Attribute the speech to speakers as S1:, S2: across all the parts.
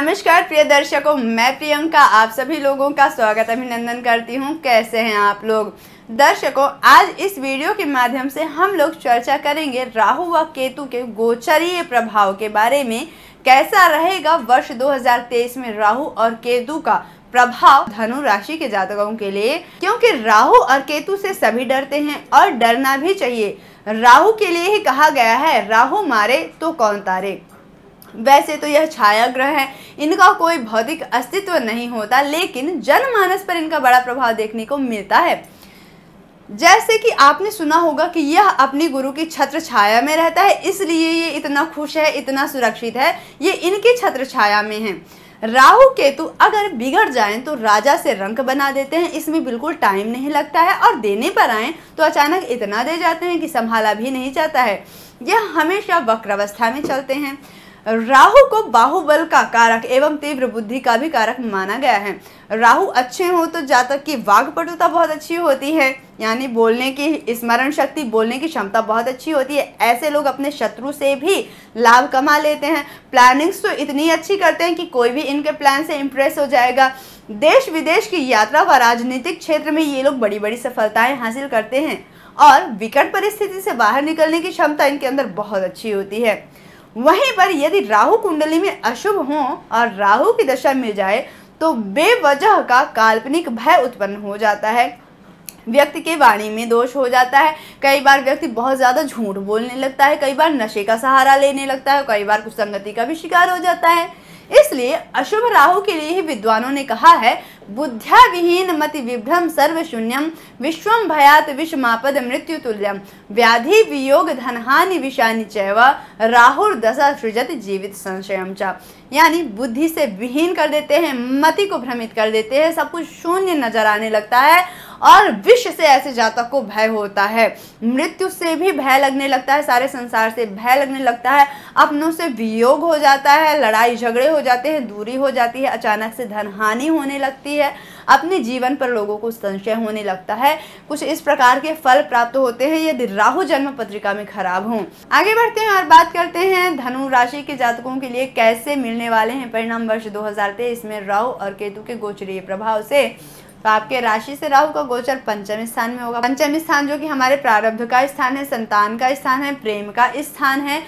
S1: नमस्कार प्रिय दर्शकों मैं प्रियंका आप सभी लोगों का स्वागत अभिनंदन करती हूँ कैसे हैं आप लोग दर्शकों आज इस वीडियो के माध्यम से हम लोग चर्चा करेंगे राहु व केतु के गोचरीय प्रभाव के बारे में कैसा रहेगा वर्ष 2023 में राहु और केतु का प्रभाव धनु राशि के जातकों के लिए क्योंकि राहु और केतु से सभी डरते हैं और डरना भी चाहिए राहु के लिए ही कहा गया है राहु मारे तो कौन तारे वैसे तो यह छाया ग्रह है इनका कोई भौतिक अस्तित्व नहीं होता लेकिन जनमानस पर इनका बड़ा प्रभाव देखने को मिलता है जैसे कि आपने सुना होगा कि यह अपने गुरु की छत्र छाया में रहता है इसलिए ये इतना खुश है इतना सुरक्षित है ये इनकी छत्र छाया में है राहु केतु अगर बिगड़ जाएं तो राजा से रंक बना देते हैं इसमें बिल्कुल टाइम नहीं लगता है और देने पर आए तो अचानक इतना दे जाते हैं कि संभाला भी नहीं जाता है यह हमेशा वक्र अवस्था में चलते हैं राहु को बाहुबल का कारक एवं तीव्र बुद्धि का भी कारक माना गया है राहु अच्छे हो तो जातक की वाघपटुता बहुत अच्छी होती है यानी बोलने की स्मरण शक्ति बोलने की क्षमता बहुत अच्छी होती है ऐसे लोग अपने शत्रु से भी लाभ कमा लेते हैं प्लानिंग्स तो इतनी अच्छी करते हैं कि कोई भी इनके प्लान से इम्प्रेस हो जाएगा देश विदेश की यात्रा व राजनीतिक क्षेत्र में ये लोग बड़ी बड़ी सफलताएं हासिल करते हैं और विकट परिस्थिति से बाहर निकलने की क्षमता इनके अंदर बहुत अच्छी होती है वहीं पर यदि राहु कुंडली में अशुभ हो और राहु की दशा में जाए तो बेवजह का काल्पनिक भय उत्पन्न हो जाता है व्यक्ति के वाणी में दोष हो जाता है कई बार व्यक्ति बहुत ज़्यादा झूठ बोलने लगता है कई बार नशे का सहारा लेने लगता है कई बार कुछ संगति का भी शिकार हो जाता है इसलिए अशुभ राहु के लिए ही विद्वानों ने कहा है बुद्धिया विहीन मति विभ्रम सर्व शून्यम विश्वम भयात विषमापद मृत्यु तुल्यम व्याधि वियोग धनहानि विषानि चैव राहुर दशा सृजत जीवित संशयम चा यानी बुद्धि से विहीन कर देते हैं मति को भ्रमित कर देते हैं सब कुछ शून्य नजर आने लगता है और विष से ऐसे जातक को भय होता है मृत्यु से भी भय लगने लगता है सारे संसार से भय लगने लगता है अपनों से वियोग हो जाता है लड़ाई झगड़े हो जाते हैं दूरी हो जाती है अचानक से धन हानि होने लगती है अपने जीवन पर लोगों को संशय होने लगता है कुछ इस प्रकार के फल प्राप्त होते हैं यदि राहु जन्म पत्रिका में खराब हों आगे बढ़ते हैं और बात करते हैं धनु राशि के जातकों के लिए कैसे मिलने वाले हैं परिणाम वर्ष तेईस में राहु और केतु के गोचरीय प्रभाव से तो आपके राशि से राहु का गोचर पंचम स्थान में होगा पंचम स्थान जो कि हमारे प्रारब्ध का स्थान है संतान का स्थान है प्रेम का स्थान है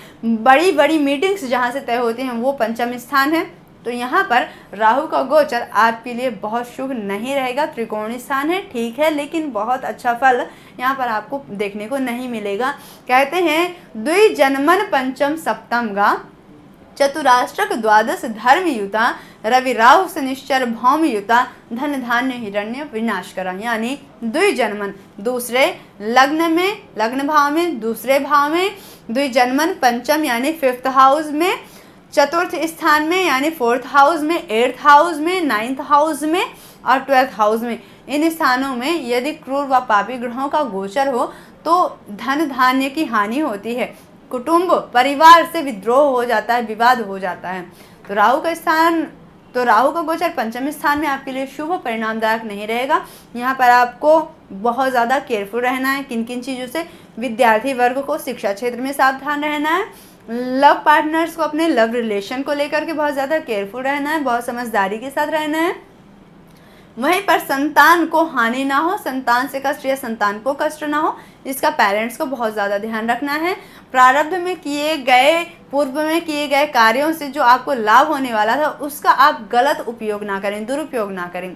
S1: बड़ी बड़ी मीटिंग्स जहाँ से तय होती हैं वो पंचम स्थान है तो यहाँ पर राहु का गोचर आपके लिए बहुत शुभ नहीं रहेगा त्रिकोण स्थान है ठीक है लेकिन बहुत अच्छा फल यहाँ पर आपको देखने को नहीं मिलेगा कहते हैं द्विजन्मन पंचम सप्तम का चतुराष्ट्रक द्वादश धर्म युता रवि राव से निश्चर भौम युता धन धान्य हिरण्य विनाश कर यानी द्विजन्मन दूसरे लग्न में लग्न भाव में दूसरे भाव में द्विजन्मन पंचम यानी फिफ्थ हाउस में चतुर्थ स्थान में यानी फोर्थ हाउस में एट्थ हाउस में नाइन्थ हाउस में और ट्वेल्थ हाउस में इन स्थानों में यदि क्रूर व पापी ग्रहों का गोचर हो तो धन धान्य की हानि होती है कुटुंब परिवार से विद्रोह हो जाता है विवाद हो जाता है तो राहु का स्थान तो राहु का गोचर पंचम स्थान में आपके लिए शुभ परिणामदायक नहीं रहेगा यहाँ पर आपको बहुत ज़्यादा केयरफुल रहना है किन किन चीज़ों से विद्यार्थी वर्ग को शिक्षा क्षेत्र में सावधान रहना है लव पार्टनर्स को अपने लव रिलेशन को लेकर के बहुत ज़्यादा केयरफुल रहना है बहुत समझदारी के साथ रहना है वहीं पर संतान को हानि ना हो संतान से कष्ट या संतान को कष्ट ना हो इसका पेरेंट्स को बहुत ज़्यादा ध्यान रखना है प्रारब्ध में किए गए पूर्व में किए गए कार्यों से जो आपको लाभ होने वाला था उसका आप गलत उपयोग ना करें दुरुपयोग ना करें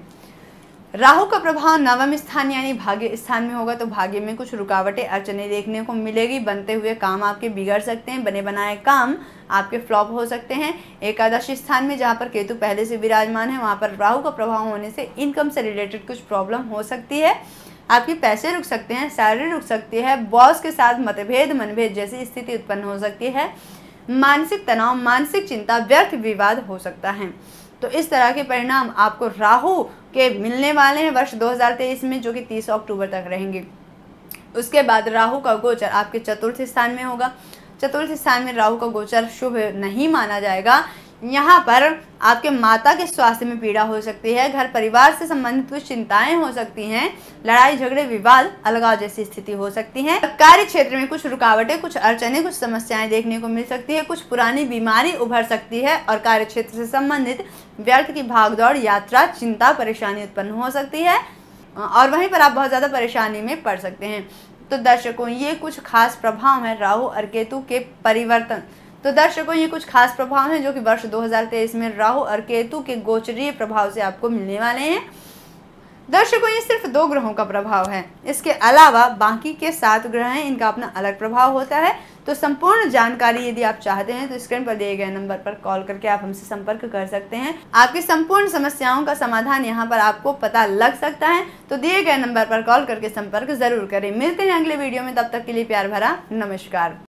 S1: राहु का प्रभाव नवम स्थान यानी भाग्य स्थान में होगा तो भाग्य में कुछ रुकावटें अड़चने देखने को मिलेगी बनते हुए काम आपके बिगड़ सकते हैं बने बनाए काम आपके फ्लॉप हो सकते हैं एकादश स्थान में जहाँ पर केतु पहले से विराजमान है वहाँ पर राहु का प्रभाव होने से इनकम से रिलेटेड कुछ प्रॉब्लम हो सकती है आपके पैसे रुक सकते हैं सैलरी रुक सकती है बॉस के साथ मतभेद मनभेद जैसी स्थिति उत्पन्न हो सकती है मानसिक तनाव मानसिक चिंता व्यर्थ विवाद हो सकता है तो इस तरह के परिणाम आपको राहु के मिलने वाले हैं वर्ष 2023 में जो कि 30 अक्टूबर तक रहेंगे उसके बाद राहु का गोचर आपके चतुर्थ स्थान में होगा चतुर्थ स्थान में राहु का गोचर शुभ नहीं माना जाएगा यहाँ पर आपके माता के स्वास्थ्य में पीड़ा हो सकती है घर परिवार से संबंधित कुछ चिंताएं हो सकती हैं लड़ाई झगड़े विवाद अलगाव जैसी स्थिति हो सकती है कार्य क्षेत्र में कुछ रुकावटें कुछ अड़चने कुछ समस्याएं देखने को मिल सकती है कुछ पुरानी बीमारी उभर सकती है और कार्य क्षेत्र से संबंधित व्यर्थ की भागदौड़ यात्रा चिंता परेशानी उत्पन्न हो सकती है और वहीं पर आप बहुत ज़्यादा परेशानी में पड़ सकते हैं तो दर्शकों ये कुछ खास प्रभाव है राहु और केतु के परिवर्तन तो दर्शकों ये कुछ खास प्रभाव हैं जो कि वर्ष 2023 में राहु और केतु के गोचरीय प्रभाव से आपको मिलने वाले हैं दर्शकों ये सिर्फ दो ग्रहों का प्रभाव है इसके अलावा बाकी के सात ग्रह हैं इनका अपना अलग प्रभाव होता है तो संपूर्ण जानकारी यदि आप चाहते हैं तो स्क्रीन पर दिए गए नंबर पर कॉल करके आप हमसे संपर्क कर सकते हैं आपकी संपूर्ण समस्याओं का समाधान यहाँ पर आपको पता लग सकता है तो दिए गए नंबर पर कॉल करके संपर्क जरूर करें मिलते हैं अगले वीडियो में तब तक के लिए प्यार भरा नमस्कार